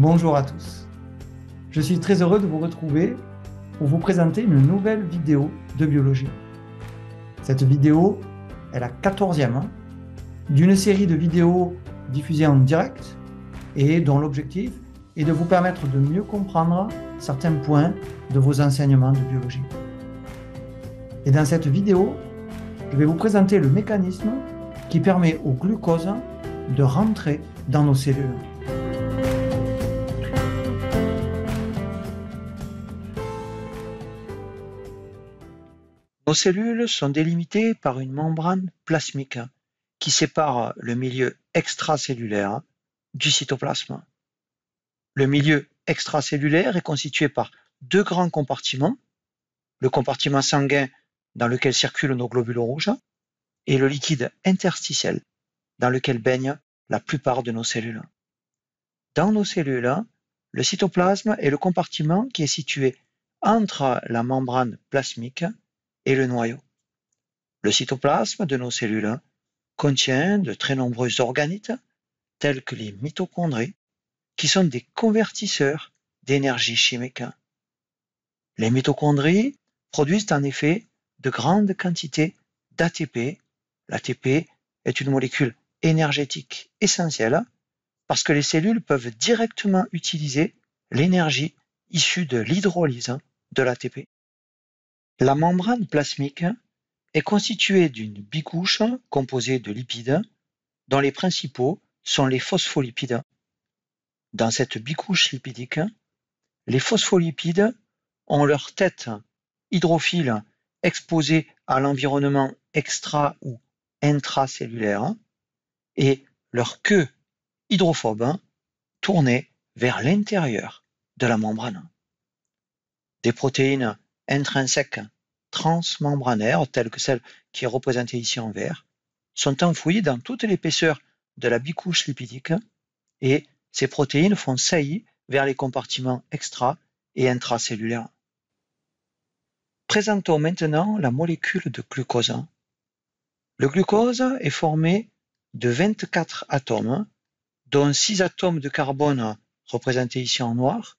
Bonjour à tous. Je suis très heureux de vous retrouver pour vous présenter une nouvelle vidéo de biologie. Cette vidéo est la quatorzième hein, d'une série de vidéos diffusées en direct et dont l'objectif est de vous permettre de mieux comprendre certains points de vos enseignements de biologie. Et dans cette vidéo, je vais vous présenter le mécanisme qui permet au glucose de rentrer dans nos cellules. Nos cellules sont délimitées par une membrane plasmique qui sépare le milieu extracellulaire du cytoplasme. Le milieu extracellulaire est constitué par deux grands compartiments, le compartiment sanguin dans lequel circulent nos globules rouges et le liquide interstitiel dans lequel baignent la plupart de nos cellules. Dans nos cellules, le cytoplasme est le compartiment qui est situé entre la membrane plasmique et le noyau. Le cytoplasme de nos cellules contient de très nombreux organites, tels que les mitochondries, qui sont des convertisseurs d'énergie chimique. Les mitochondries produisent en effet de grandes quantités d'ATP. L'ATP est une molécule énergétique essentielle parce que les cellules peuvent directement utiliser l'énergie issue de l'hydrolyse de l'ATP. La membrane plasmique est constituée d'une bicouche composée de lipides dont les principaux sont les phospholipides. Dans cette bicouche lipidique, les phospholipides ont leur tête hydrophile exposée à l'environnement extra ou intracellulaire et leur queue hydrophobe tournée vers l'intérieur de la membrane. Des protéines intrinsèques transmembranaires, telles que celle qui est représentée ici en vert, sont enfouies dans toute l'épaisseur de la bicouche lipidique et ces protéines font saillie vers les compartiments extra et intracellulaires. Présentons maintenant la molécule de glucose. Le glucose est formé de 24 atomes, dont 6 atomes de carbone représentés ici en noir,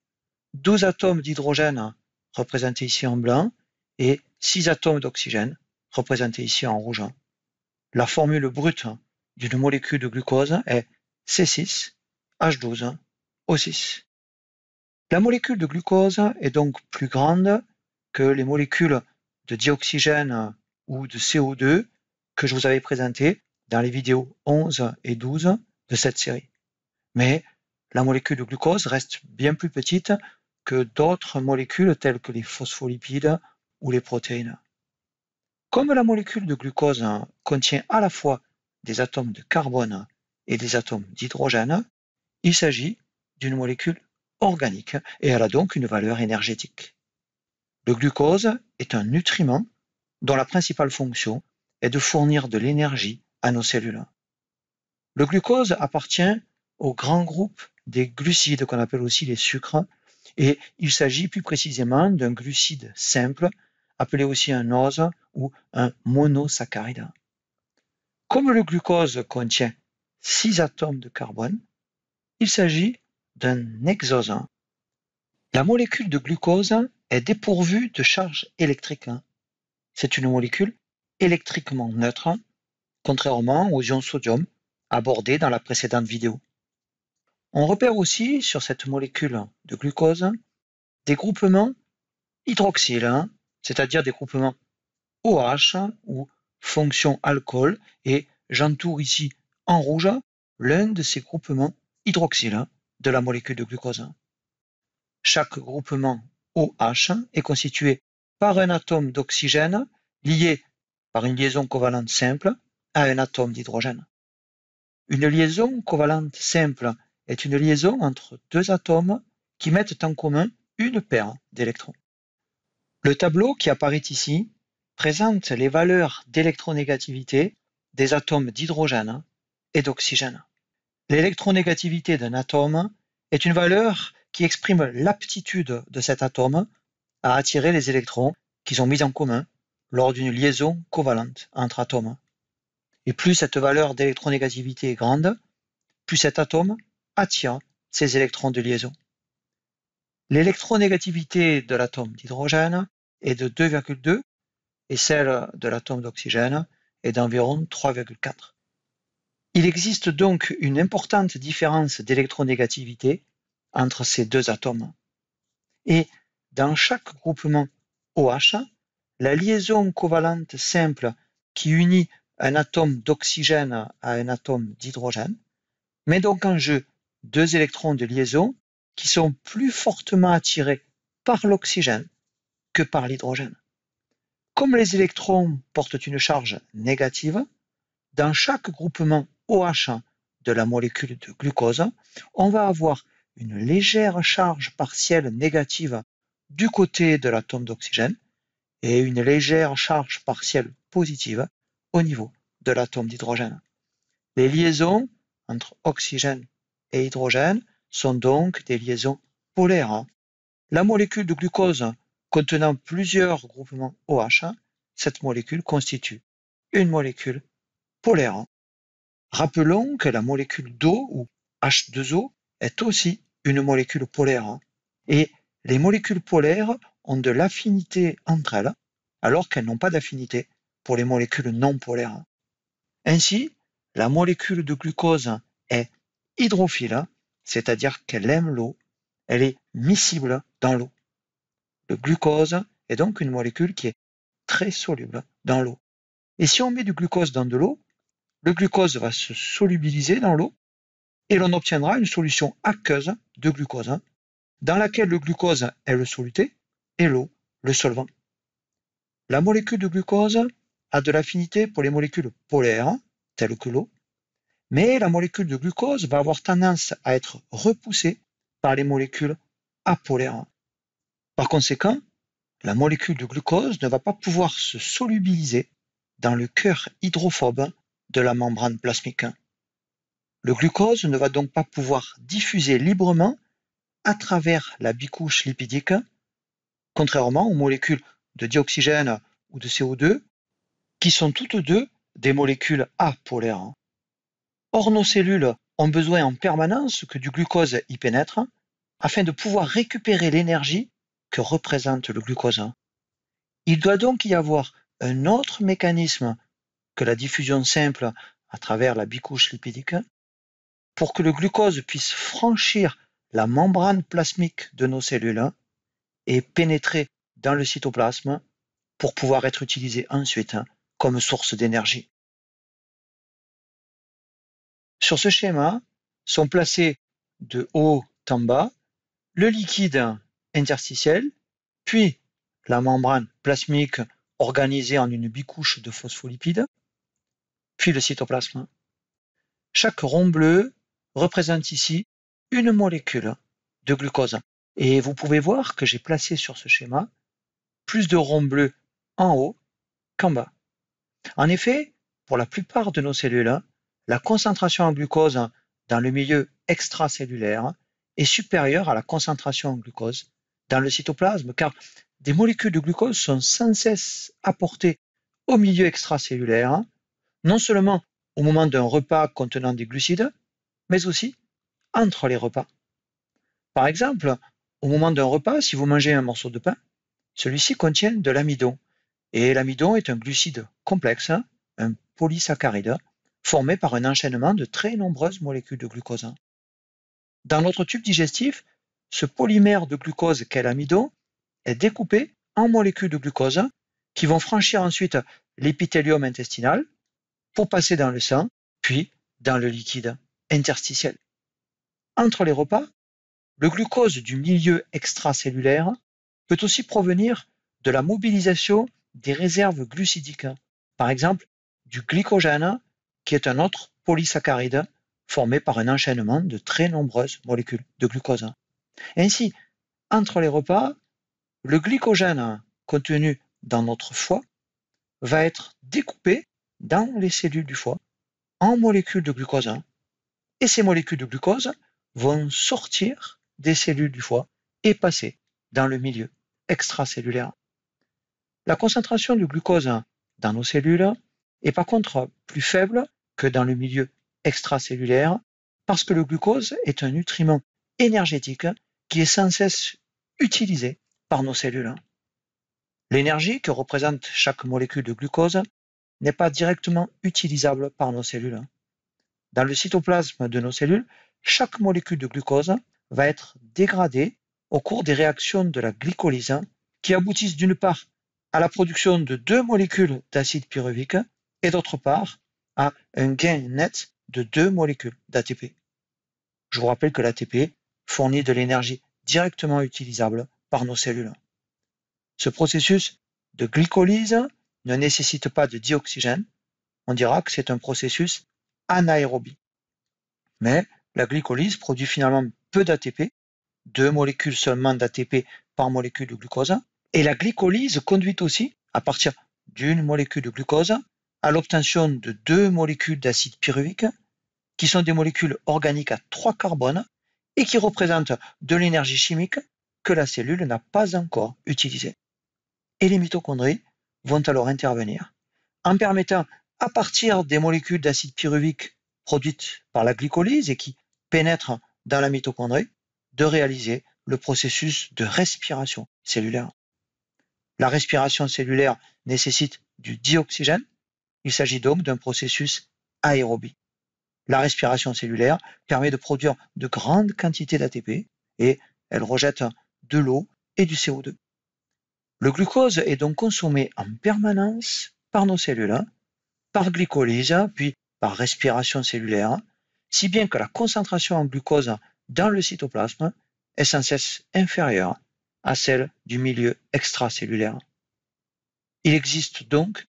12 atomes d'hydrogène représenté ici en blanc, et 6 atomes d'oxygène, représentés ici en rouge. La formule brute d'une molécule de glucose est C6H12O6. La molécule de glucose est donc plus grande que les molécules de dioxygène ou de CO2 que je vous avais présentées dans les vidéos 11 et 12 de cette série. Mais la molécule de glucose reste bien plus petite que d'autres molécules telles que les phospholipides ou les protéines. Comme la molécule de glucose contient à la fois des atomes de carbone et des atomes d'hydrogène, il s'agit d'une molécule organique et elle a donc une valeur énergétique. Le glucose est un nutriment dont la principale fonction est de fournir de l'énergie à nos cellules. Le glucose appartient au grand groupe des glucides qu'on appelle aussi les sucres et il s'agit plus précisément d'un glucide simple, appelé aussi un ose ou un monosaccharide. Comme le glucose contient 6 atomes de carbone, il s'agit d'un exose. La molécule de glucose est dépourvue de charge électrique. C'est une molécule électriquement neutre, contrairement aux ions sodium abordés dans la précédente vidéo. On repère aussi sur cette molécule de glucose des groupements hydroxyle, hein, c'est-à-dire des groupements OH ou fonction alcool, et j'entoure ici en rouge l'un de ces groupements hydroxyle de la molécule de glucose. Chaque groupement OH est constitué par un atome d'oxygène lié par une liaison covalente simple à un atome d'hydrogène. Une liaison covalente simple est une liaison entre deux atomes qui mettent en commun une paire d'électrons. Le tableau qui apparaît ici présente les valeurs d'électronégativité des atomes d'hydrogène et d'oxygène. L'électronégativité d'un atome est une valeur qui exprime l'aptitude de cet atome à attirer les électrons qu'ils ont mis en commun lors d'une liaison covalente entre atomes. Et plus cette valeur d'électronégativité est grande, plus cet atome ces électrons de liaison. L'électronégativité de l'atome d'hydrogène est de 2,2 et celle de l'atome d'oxygène est d'environ 3,4. Il existe donc une importante différence d'électronégativité entre ces deux atomes. Et dans chaque groupement OH, la liaison covalente simple qui unit un atome d'oxygène à un atome d'hydrogène met donc en jeu deux électrons de liaison qui sont plus fortement attirés par l'oxygène que par l'hydrogène. Comme les électrons portent une charge négative, dans chaque groupement OH de la molécule de glucose, on va avoir une légère charge partielle négative du côté de l'atome d'oxygène et une légère charge partielle positive au niveau de l'atome d'hydrogène. Les liaisons entre oxygène et hydrogène sont donc des liaisons polaires. Hein. La molécule de glucose contenant plusieurs groupements OH, cette molécule constitue une molécule polaire. Hein. Rappelons que la molécule d'eau ou H2O est aussi une molécule polaire et les molécules polaires ont de l'affinité entre elles alors qu'elles n'ont pas d'affinité pour les molécules non polaires. Ainsi, la molécule de glucose est hydrophile, hein, c'est-à-dire qu'elle aime l'eau, elle est miscible dans l'eau. Le glucose est donc une molécule qui est très soluble dans l'eau. Et si on met du glucose dans de l'eau, le glucose va se solubiliser dans l'eau et l'on obtiendra une solution aqueuse de glucose hein, dans laquelle le glucose est le soluté et l'eau le solvant. La molécule de glucose a de l'affinité pour les molécules polaires, hein, telles que l'eau, mais la molécule de glucose va avoir tendance à être repoussée par les molécules apolaires. Par conséquent, la molécule de glucose ne va pas pouvoir se solubiliser dans le cœur hydrophobe de la membrane plasmique. Le glucose ne va donc pas pouvoir diffuser librement à travers la bicouche lipidique, contrairement aux molécules de dioxygène ou de CO2, qui sont toutes deux des molécules apolaires. Or nos cellules ont besoin en permanence que du glucose y pénètre afin de pouvoir récupérer l'énergie que représente le glucose. Il doit donc y avoir un autre mécanisme que la diffusion simple à travers la bicouche lipidique pour que le glucose puisse franchir la membrane plasmique de nos cellules et pénétrer dans le cytoplasme pour pouvoir être utilisé ensuite comme source d'énergie. Sur ce schéma sont placés de haut en bas le liquide interstitiel, puis la membrane plasmique organisée en une bicouche de phospholipides, puis le cytoplasme. Chaque rond bleu représente ici une molécule de glucose. Et vous pouvez voir que j'ai placé sur ce schéma plus de ronds bleus en haut qu'en bas. En effet, pour la plupart de nos cellules, la concentration en glucose hein, dans le milieu extracellulaire hein, est supérieure à la concentration en glucose dans le cytoplasme, car des molécules de glucose sont sans cesse apportées au milieu extracellulaire, hein, non seulement au moment d'un repas contenant des glucides, mais aussi entre les repas. Par exemple, au moment d'un repas, si vous mangez un morceau de pain, celui-ci contient de l'amidon. Et l'amidon est un glucide complexe, un polysaccharide, formé par un enchaînement de très nombreuses molécules de glucose. Dans notre tube digestif, ce polymère de glucose qu'est l'amidon est découpé en molécules de glucose qui vont franchir ensuite l'épithélium intestinal pour passer dans le sang, puis dans le liquide interstitiel. Entre les repas, le glucose du milieu extracellulaire peut aussi provenir de la mobilisation des réserves glucidiques, par exemple du glycogène qui est un autre polysaccharide formé par un enchaînement de très nombreuses molécules de glucose. Ainsi, entre les repas, le glycogène contenu dans notre foie va être découpé dans les cellules du foie en molécules de glucose. Et ces molécules de glucose vont sortir des cellules du foie et passer dans le milieu extracellulaire. La concentration de glucose dans nos cellules est par contre plus faible que dans le milieu extracellulaire, parce que le glucose est un nutriment énergétique qui est sans cesse utilisé par nos cellules. L'énergie que représente chaque molécule de glucose n'est pas directement utilisable par nos cellules. Dans le cytoplasme de nos cellules, chaque molécule de glucose va être dégradée au cours des réactions de la glycolyse qui aboutissent d'une part à la production de deux molécules d'acide pyruvique et d'autre part un gain net de deux molécules d'ATP. Je vous rappelle que l'ATP fournit de l'énergie directement utilisable par nos cellules. Ce processus de glycolyse ne nécessite pas de dioxygène. On dira que c'est un processus anaérobie. Mais la glycolyse produit finalement peu d'ATP, deux molécules seulement d'ATP par molécule de glucose. Et la glycolyse conduit aussi, à partir d'une molécule de glucose, à l'obtention de deux molécules d'acide pyruvique, qui sont des molécules organiques à trois carbones et qui représentent de l'énergie chimique que la cellule n'a pas encore utilisée. Et les mitochondries vont alors intervenir en permettant, à partir des molécules d'acide pyruvique produites par la glycolyse et qui pénètrent dans la mitochondrie, de réaliser le processus de respiration cellulaire. La respiration cellulaire nécessite du dioxygène il s'agit donc d'un processus aérobie. La respiration cellulaire permet de produire de grandes quantités d'ATP et elle rejette de l'eau et du CO2. Le glucose est donc consommé en permanence par nos cellules, hein, par glycolyse, puis par respiration cellulaire, si bien que la concentration en glucose dans le cytoplasme est sans cesse inférieure à celle du milieu extracellulaire. Il existe donc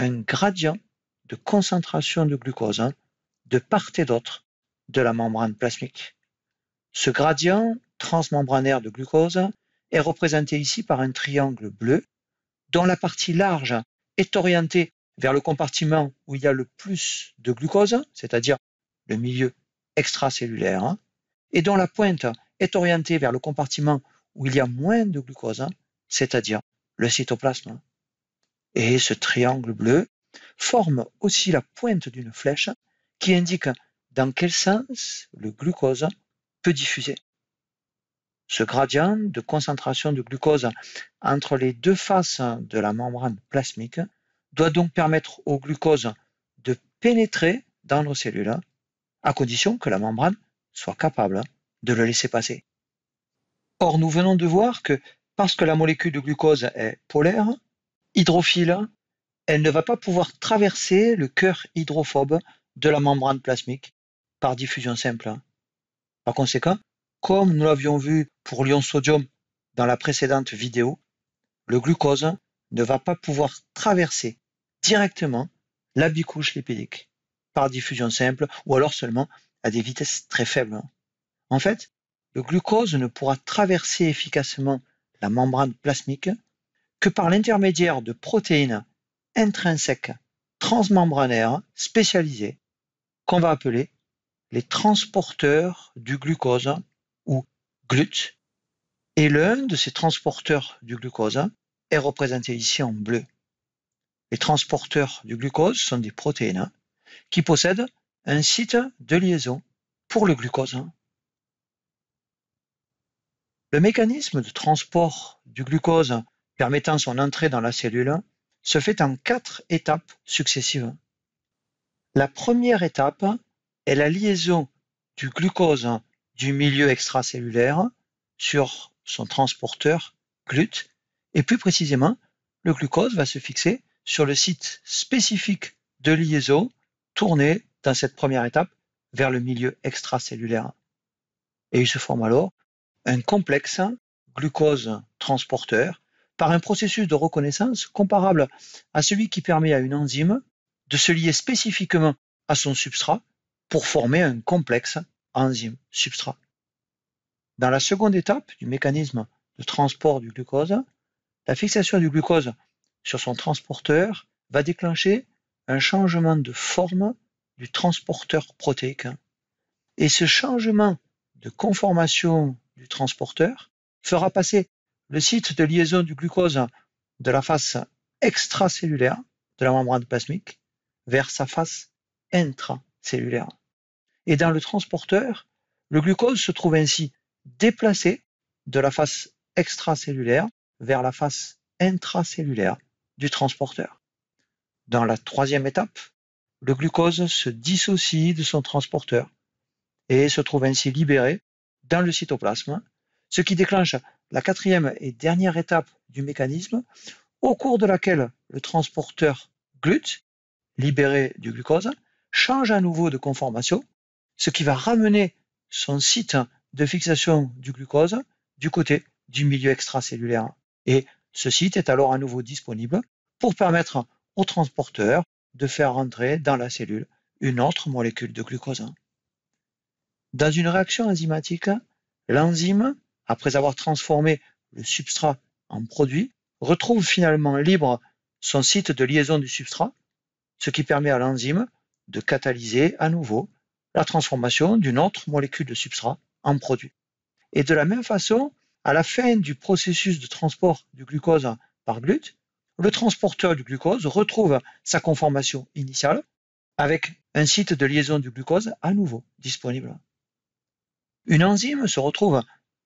un gradient de concentration de glucose de part et d'autre de la membrane plasmique. Ce gradient transmembranaire de glucose est représenté ici par un triangle bleu dont la partie large est orientée vers le compartiment où il y a le plus de glucose, c'est-à-dire le milieu extracellulaire, et dont la pointe est orientée vers le compartiment où il y a moins de glucose, c'est-à-dire le cytoplasme. Et ce triangle bleu forme aussi la pointe d'une flèche qui indique dans quel sens le glucose peut diffuser. Ce gradient de concentration de glucose entre les deux faces de la membrane plasmique doit donc permettre au glucose de pénétrer dans nos cellules, à condition que la membrane soit capable de le laisser passer. Or, nous venons de voir que parce que la molécule de glucose est polaire, hydrophile, elle ne va pas pouvoir traverser le cœur hydrophobe de la membrane plasmique par diffusion simple. Par conséquent, comme nous l'avions vu pour l'ion sodium dans la précédente vidéo, le glucose ne va pas pouvoir traverser directement la bicouche lipidique par diffusion simple ou alors seulement à des vitesses très faibles. En fait, le glucose ne pourra traverser efficacement la membrane plasmique que par l'intermédiaire de protéines intrinsèques transmembranaires spécialisées qu'on va appeler les transporteurs du glucose ou GLUT. Et l'un de ces transporteurs du glucose est représenté ici en bleu. Les transporteurs du glucose sont des protéines qui possèdent un site de liaison pour le glucose. Le mécanisme de transport du glucose permettant son entrée dans la cellule se fait en quatre étapes successives. La première étape est la liaison du glucose du milieu extracellulaire sur son transporteur GLUT, et plus précisément, le glucose va se fixer sur le site spécifique de liaison tourné dans cette première étape vers le milieu extracellulaire. Et il se forme alors un complexe glucose transporteur par un processus de reconnaissance comparable à celui qui permet à une enzyme de se lier spécifiquement à son substrat pour former un complexe enzyme-substrat. Dans la seconde étape du mécanisme de transport du glucose, la fixation du glucose sur son transporteur va déclencher un changement de forme du transporteur protéique. Et ce changement de conformation du transporteur fera passer le site de liaison du glucose de la face extracellulaire de la membrane plasmique vers sa face intracellulaire. Et dans le transporteur, le glucose se trouve ainsi déplacé de la face extracellulaire vers la face intracellulaire du transporteur. Dans la troisième étape, le glucose se dissocie de son transporteur et se trouve ainsi libéré dans le cytoplasme, ce qui déclenche la quatrième et dernière étape du mécanisme, au cours de laquelle le transporteur GLUT, libéré du glucose, change à nouveau de conformation, ce qui va ramener son site de fixation du glucose du côté du milieu extracellulaire. Et ce site est alors à nouveau disponible pour permettre au transporteur de faire rentrer dans la cellule une autre molécule de glucose. Dans une réaction enzymatique, l'enzyme après avoir transformé le substrat en produit, retrouve finalement libre son site de liaison du substrat, ce qui permet à l'enzyme de catalyser à nouveau la transformation d'une autre molécule de substrat en produit. Et de la même façon, à la fin du processus de transport du glucose par glute, le transporteur du glucose retrouve sa conformation initiale avec un site de liaison du glucose à nouveau disponible. Une enzyme se retrouve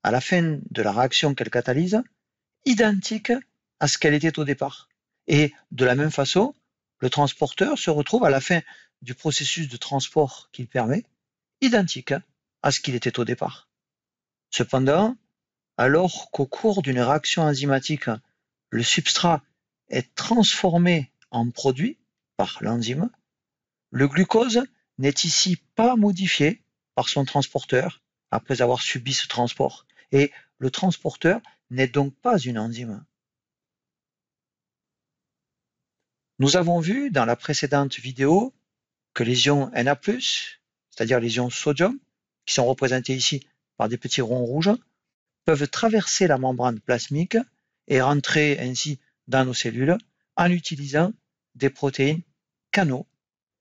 à la fin de la réaction qu'elle catalyse, identique à ce qu'elle était au départ. Et de la même façon, le transporteur se retrouve à la fin du processus de transport qu'il permet, identique à ce qu'il était au départ. Cependant, alors qu'au cours d'une réaction enzymatique, le substrat est transformé en produit par l'enzyme, le glucose n'est ici pas modifié par son transporteur après avoir subi ce transport. Et le transporteur n'est donc pas une enzyme. Nous avons vu dans la précédente vidéo que les ions Na+, c'est-à-dire les ions sodium, qui sont représentés ici par des petits ronds rouges, peuvent traverser la membrane plasmique et rentrer ainsi dans nos cellules en utilisant des protéines canaux,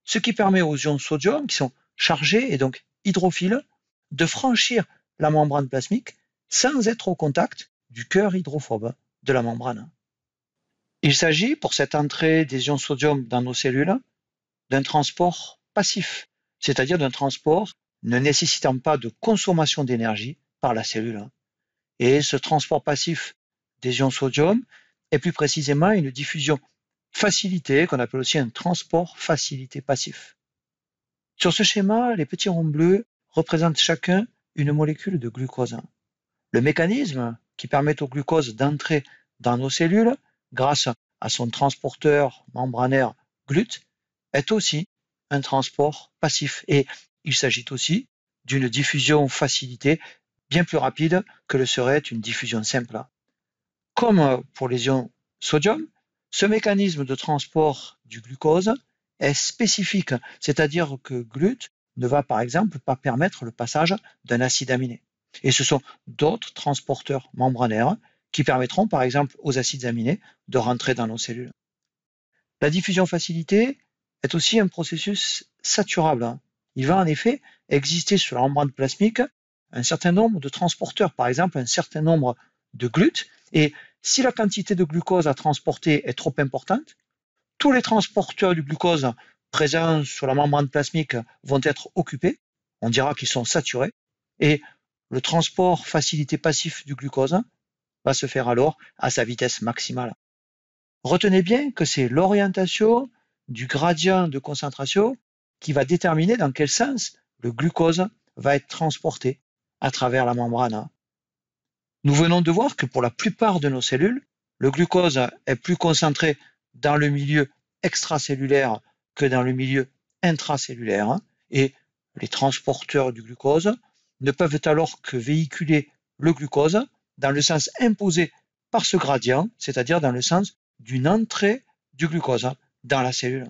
ce qui permet aux ions sodium, qui sont chargés et donc hydrophiles, de franchir la membrane plasmique sans être au contact du cœur hydrophobe de la membrane. Il s'agit pour cette entrée des ions sodium dans nos cellules d'un transport passif, c'est-à-dire d'un transport ne nécessitant pas de consommation d'énergie par la cellule. Et ce transport passif des ions sodium est plus précisément une diffusion facilitée, qu'on appelle aussi un transport facilité passif. Sur ce schéma, les petits ronds bleus représentent chacun une molécule de glucose. Le mécanisme qui permet au glucose d'entrer dans nos cellules grâce à son transporteur membranaire GLUT est aussi un transport passif et il s'agit aussi d'une diffusion facilitée bien plus rapide que le serait une diffusion simple. Comme pour les ions sodium, ce mécanisme de transport du glucose est spécifique, c'est-à-dire que GLUT ne va par exemple pas permettre le passage d'un acide aminé. Et ce sont d'autres transporteurs membranaires qui permettront, par exemple, aux acides aminés de rentrer dans nos cellules. La diffusion facilitée est aussi un processus saturable. Il va en effet exister sur la membrane plasmique un certain nombre de transporteurs, par exemple un certain nombre de glutes. Et si la quantité de glucose à transporter est trop importante, tous les transporteurs du glucose présents sur la membrane plasmique vont être occupés. On dira qu'ils sont saturés. Et le transport facilité passif du glucose va se faire alors à sa vitesse maximale. Retenez bien que c'est l'orientation du gradient de concentration qui va déterminer dans quel sens le glucose va être transporté à travers la membrane. Nous venons de voir que pour la plupart de nos cellules, le glucose est plus concentré dans le milieu extracellulaire que dans le milieu intracellulaire hein, et les transporteurs du glucose ne peuvent alors que véhiculer le glucose dans le sens imposé par ce gradient, c'est-à-dire dans le sens d'une entrée du glucose dans la cellule.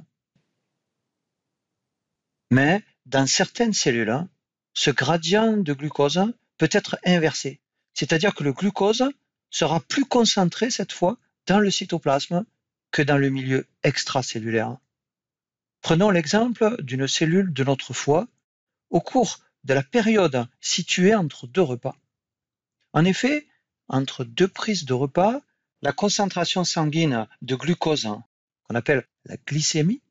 Mais dans certaines cellules, hein, ce gradient de glucose peut être inversé, c'est-à-dire que le glucose sera plus concentré cette fois dans le cytoplasme que dans le milieu extracellulaire. Prenons l'exemple d'une cellule de notre foie au cours de la période située entre deux repas. En effet, entre deux prises de repas, la concentration sanguine de glucose, qu'on appelle la glycémie,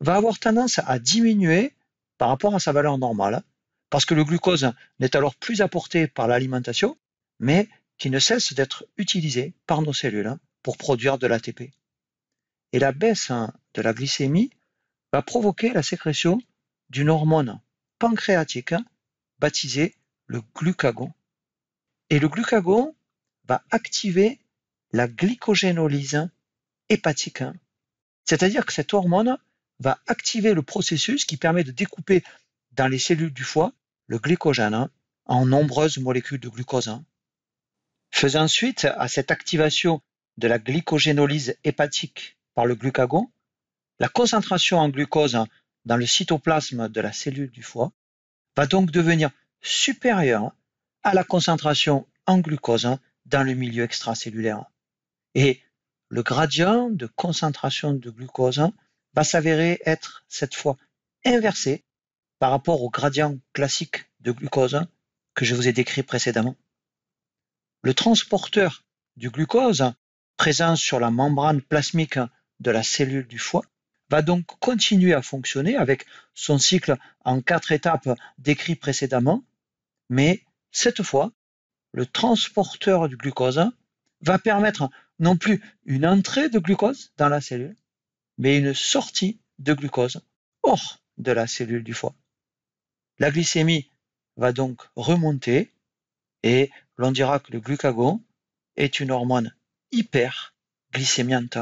va avoir tendance à diminuer par rapport à sa valeur normale, parce que le glucose n'est alors plus apporté par l'alimentation, mais qui ne cesse d'être utilisé par nos cellules pour produire de l'ATP. Et la baisse de la glycémie va provoquer la sécrétion d'une hormone pancréatique hein, baptisé le glucagon. Et le glucagon va activer la glycogénolyse hépatique. Hein. C'est-à-dire que cette hormone va activer le processus qui permet de découper dans les cellules du foie le glycogène hein, en nombreuses molécules de glucose, faisant suite à cette activation de la glycogénolyse hépatique par le glucagon, la concentration en glucose dans le cytoplasme de la cellule du foie va donc devenir supérieur à la concentration en glucose dans le milieu extracellulaire. Et le gradient de concentration de glucose va s'avérer être cette fois inversé par rapport au gradient classique de glucose que je vous ai décrit précédemment. Le transporteur du glucose, présent sur la membrane plasmique de la cellule du foie, va donc continuer à fonctionner avec son cycle en quatre étapes décrit précédemment, mais cette fois, le transporteur du glucose va permettre non plus une entrée de glucose dans la cellule, mais une sortie de glucose hors de la cellule du foie. La glycémie va donc remonter et l'on dira que le glucagon est une hormone hyperglycémiante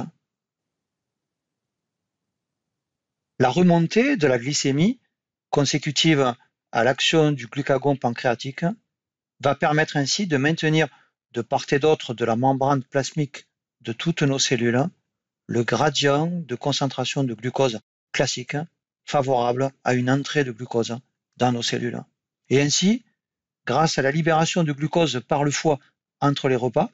La remontée de la glycémie consécutive à l'action du glucagon pancréatique va permettre ainsi de maintenir de part et d'autre de la membrane plasmique de toutes nos cellules le gradient de concentration de glucose classique favorable à une entrée de glucose dans nos cellules. Et ainsi, grâce à la libération de glucose par le foie entre les repas,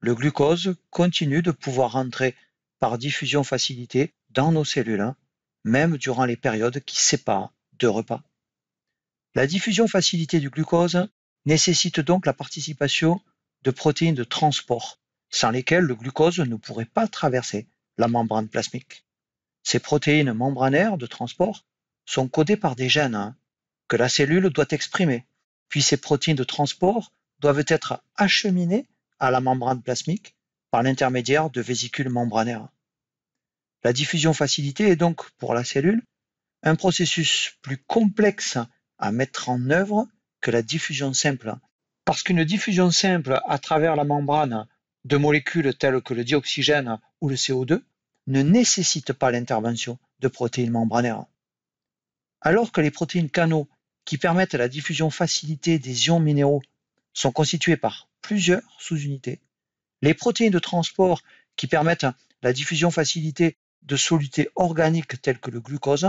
le glucose continue de pouvoir entrer par diffusion facilitée dans nos cellules même durant les périodes qui séparent deux repas. La diffusion facilitée du glucose nécessite donc la participation de protéines de transport, sans lesquelles le glucose ne pourrait pas traverser la membrane plasmique. Ces protéines membranaires de transport sont codées par des gènes hein, que la cellule doit exprimer, puis ces protéines de transport doivent être acheminées à la membrane plasmique par l'intermédiaire de vésicules membranaires. La diffusion facilitée est donc, pour la cellule, un processus plus complexe à mettre en œuvre que la diffusion simple. Parce qu'une diffusion simple à travers la membrane de molécules telles que le dioxygène ou le CO2 ne nécessite pas l'intervention de protéines membranaires. Alors que les protéines canaux qui permettent la diffusion facilitée des ions minéraux sont constituées par plusieurs sous-unités, les protéines de transport qui permettent la diffusion facilitée de solutés organiques telles que le glucose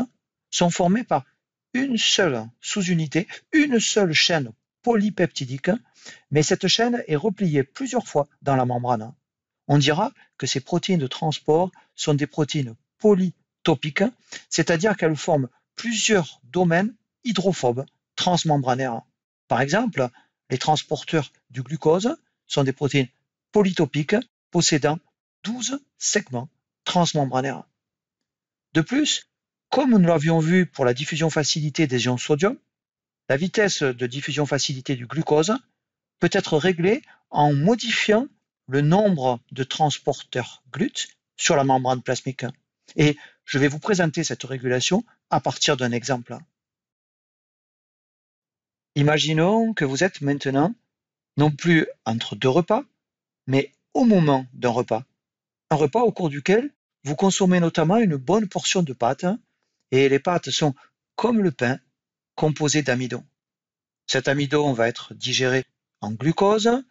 sont formés par une seule sous-unité, une seule chaîne polypeptidique, mais cette chaîne est repliée plusieurs fois dans la membrane. On dira que ces protéines de transport sont des protéines polytopiques, c'est-à-dire qu'elles forment plusieurs domaines hydrophobes transmembranaires. Par exemple, les transporteurs du glucose sont des protéines polytopiques possédant 12 segments transmembranaire. De plus, comme nous l'avions vu pour la diffusion facilitée des ions sodium, la vitesse de diffusion facilitée du glucose peut être réglée en modifiant le nombre de transporteurs GLUT sur la membrane plasmique. Et je vais vous présenter cette régulation à partir d'un exemple. Imaginons que vous êtes maintenant non plus entre deux repas, mais au moment d'un repas un repas au cours duquel vous consommez notamment une bonne portion de pâtes, hein, et les pâtes sont, comme le pain, composées d'amidon. Cet amidon va être digéré en glucose,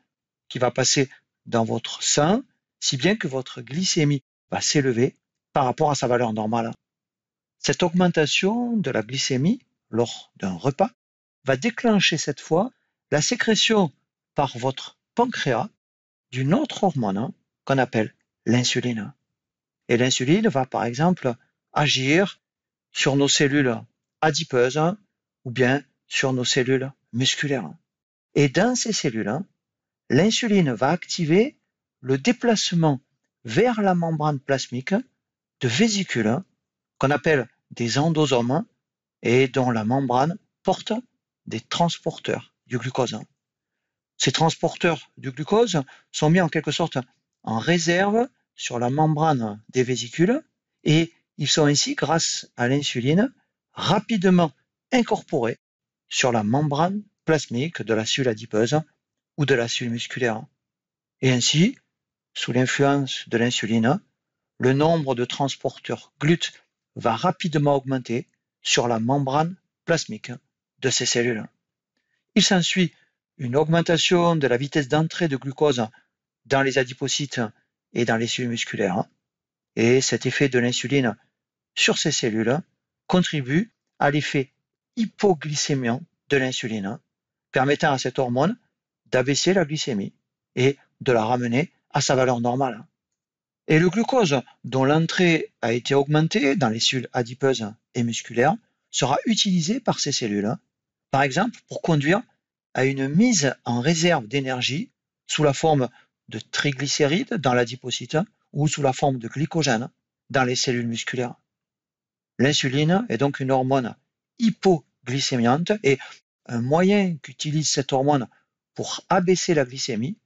qui va passer dans votre sang, si bien que votre glycémie va s'élever par rapport à sa valeur normale. Cette augmentation de la glycémie lors d'un repas va déclencher cette fois la sécrétion par votre pancréas d'une autre hormone hein, qu'on appelle l'insuline. Et l'insuline va par exemple agir sur nos cellules adipeuses ou bien sur nos cellules musculaires. Et dans ces cellules, l'insuline va activer le déplacement vers la membrane plasmique de vésicules qu'on appelle des endosomes et dont la membrane porte des transporteurs du glucose. Ces transporteurs du glucose sont mis en quelque sorte en réserve sur la membrane des vésicules et ils sont ainsi, grâce à l'insuline, rapidement incorporés sur la membrane plasmique de la cellule adipeuse ou de la cellule musculaire. Et ainsi, sous l'influence de l'insuline, le nombre de transporteurs GLUT va rapidement augmenter sur la membrane plasmique de ces cellules. Il s'ensuit une augmentation de la vitesse d'entrée de glucose dans les adipocytes et dans les cellules musculaires. Hein. Et cet effet de l'insuline sur ces cellules contribue à l'effet hypoglycémiant de l'insuline, hein, permettant à cette hormone d'abaisser la glycémie et de la ramener à sa valeur normale. Hein. Et le glucose, dont l'entrée a été augmentée dans les cellules adipeuses et musculaires, sera utilisé par ces cellules, par exemple pour conduire à une mise en réserve d'énergie sous la forme de triglycérides dans l'adipocyte ou sous la forme de glycogène dans les cellules musculaires. L'insuline est donc une hormone hypoglycémiante et un moyen qu'utilise cette hormone pour abaisser la glycémie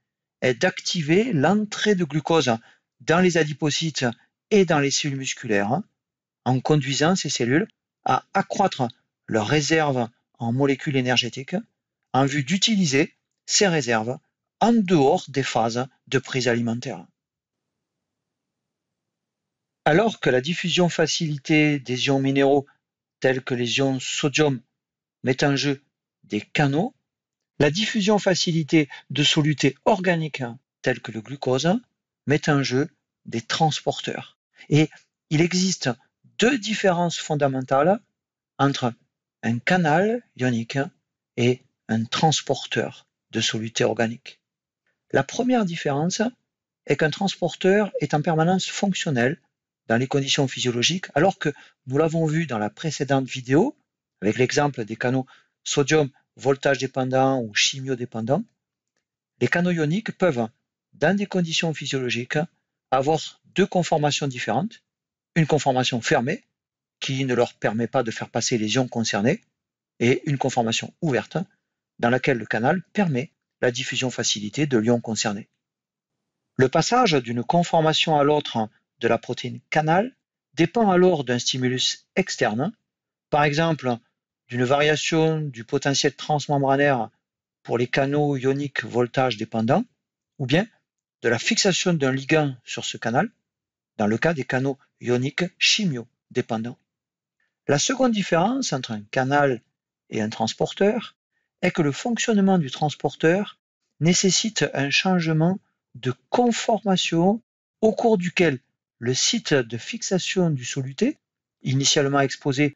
est d'activer l'entrée de glucose dans les adipocytes et dans les cellules musculaires en conduisant ces cellules à accroître leurs réserves en molécules énergétiques en vue d'utiliser ces réserves en dehors des phases de prise alimentaire. Alors que la diffusion facilitée des ions minéraux tels que les ions sodium met en jeu des canaux, la diffusion facilitée de solutés organiques tels que le glucose met en jeu des transporteurs. Et il existe deux différences fondamentales entre un canal ionique et un transporteur de solutés organiques. La première différence est qu'un transporteur est en permanence fonctionnel dans les conditions physiologiques, alors que nous l'avons vu dans la précédente vidéo, avec l'exemple des canaux sodium voltage dépendant ou chimio dépendant, les canaux ioniques peuvent, dans des conditions physiologiques, avoir deux conformations différentes, une conformation fermée, qui ne leur permet pas de faire passer les ions concernés, et une conformation ouverte, dans laquelle le canal permet diffusion facilitée de l'ion concerné. Le passage d'une conformation à l'autre de la protéine canal dépend alors d'un stimulus externe, par exemple d'une variation du potentiel transmembranaire pour les canaux ioniques voltage dépendants, ou bien de la fixation d'un ligand sur ce canal, dans le cas des canaux ioniques chimio-dépendants. La seconde différence entre un canal et un transporteur est que le fonctionnement du transporteur nécessite un changement de conformation au cours duquel le site de fixation du soluté, initialement exposé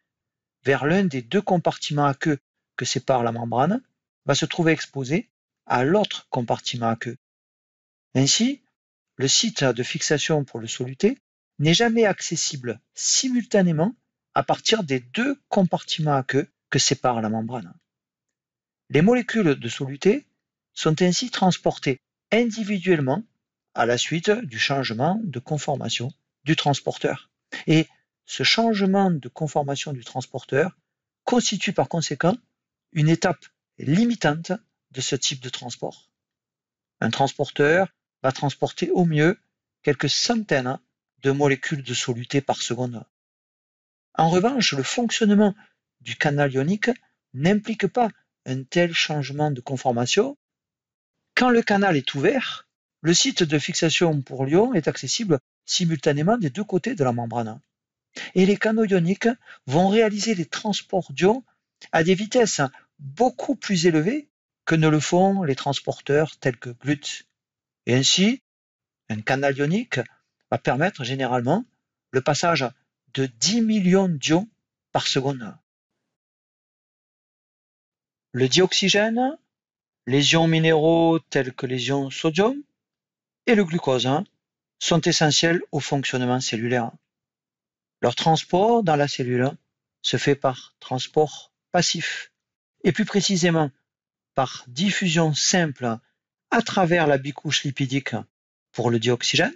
vers l'un des deux compartiments à queue que sépare la membrane, va se trouver exposé à l'autre compartiment à queue. Ainsi, le site de fixation pour le soluté n'est jamais accessible simultanément à partir des deux compartiments à queue que sépare la membrane. Les molécules de soluté sont ainsi transportées individuellement à la suite du changement de conformation du transporteur. Et ce changement de conformation du transporteur constitue par conséquent une étape limitante de ce type de transport. Un transporteur va transporter au mieux quelques centaines de molécules de soluté par seconde. En revanche, le fonctionnement du canal ionique n'implique pas un tel changement de conformation, quand le canal est ouvert, le site de fixation pour l'ion est accessible simultanément des deux côtés de la membrane. Et les canaux ioniques vont réaliser les transports d'ions à des vitesses beaucoup plus élevées que ne le font les transporteurs tels que GLUT. Et ainsi, un canal ionique va permettre généralement le passage de 10 millions d'ions par seconde. Le dioxygène, les ions minéraux tels que les ions sodium et le glucose sont essentiels au fonctionnement cellulaire. Leur transport dans la cellule se fait par transport passif et plus précisément par diffusion simple à travers la bicouche lipidique pour le dioxygène,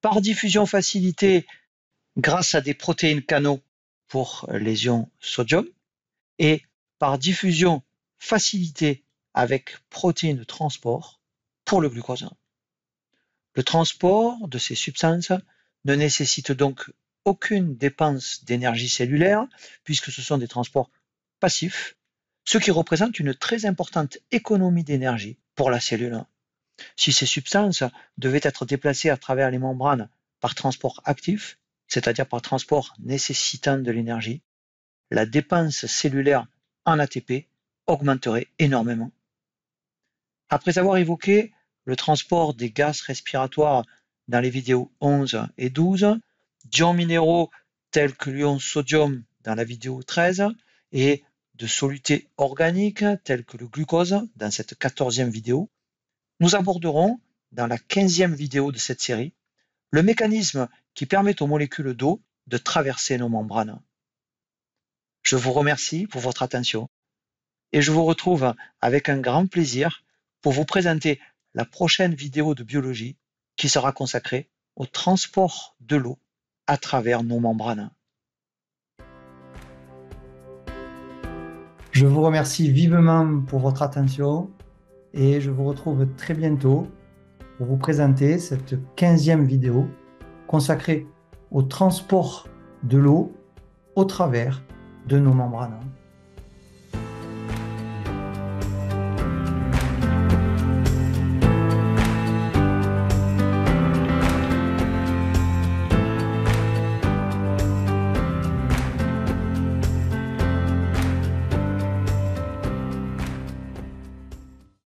par diffusion facilitée grâce à des protéines canaux pour les ions sodium et par diffusion facilitée avec protéines de transport pour le glucose. Le transport de ces substances ne nécessite donc aucune dépense d'énergie cellulaire puisque ce sont des transports passifs, ce qui représente une très importante économie d'énergie pour la cellule. Si ces substances devaient être déplacées à travers les membranes par transport actif, c'est-à-dire par transport nécessitant de l'énergie, la dépense cellulaire ATP augmenterait énormément. Après avoir évoqué le transport des gaz respiratoires dans les vidéos 11 et 12, d'ions minéraux tels que l'ion sodium dans la vidéo 13 et de solutés organiques telles que le glucose dans cette 14e vidéo, nous aborderons dans la 15e vidéo de cette série le mécanisme qui permet aux molécules d'eau de traverser nos membranes. Je vous remercie pour votre attention et je vous retrouve avec un grand plaisir pour vous présenter la prochaine vidéo de biologie qui sera consacrée au transport de l'eau à travers nos membranes. Je vous remercie vivement pour votre attention et je vous retrouve très bientôt pour vous présenter cette 15e vidéo consacrée au transport de l'eau au travers de nos membranes. Hein.